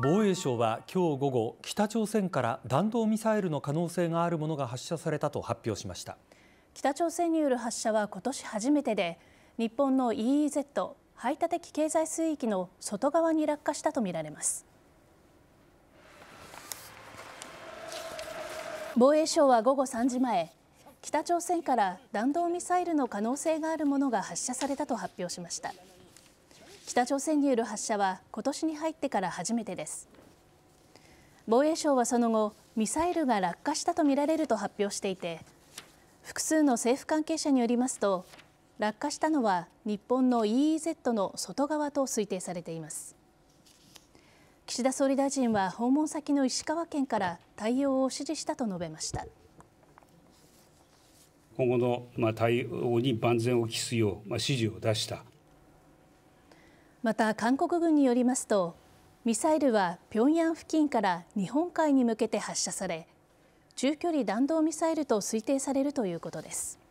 防衛省は今日午後北朝鮮から弾道ミサイルの可能性があるものが発射されたと発表しました北朝鮮による発射は今年初めてで日本の EEZ= 排他的経済水域の外側に落下したとみられます防衛省は午後3時前北朝鮮から弾道ミサイルの可能性があるものが発射されたと発表しました。北朝鮮による発射は今年に入ってから初めてです防衛省はその後ミサイルが落下したとみられると発表していて複数の政府関係者によりますと落下したのは日本の EEZ の外側と推定されています岸田総理大臣は訪問先の石川県から対応を指示したと述べました今後の対応に万全を期すよう指示を出したまた韓国軍によりますとミサイルは平壌付近から日本海に向けて発射され中距離弾道ミサイルと推定されるということです。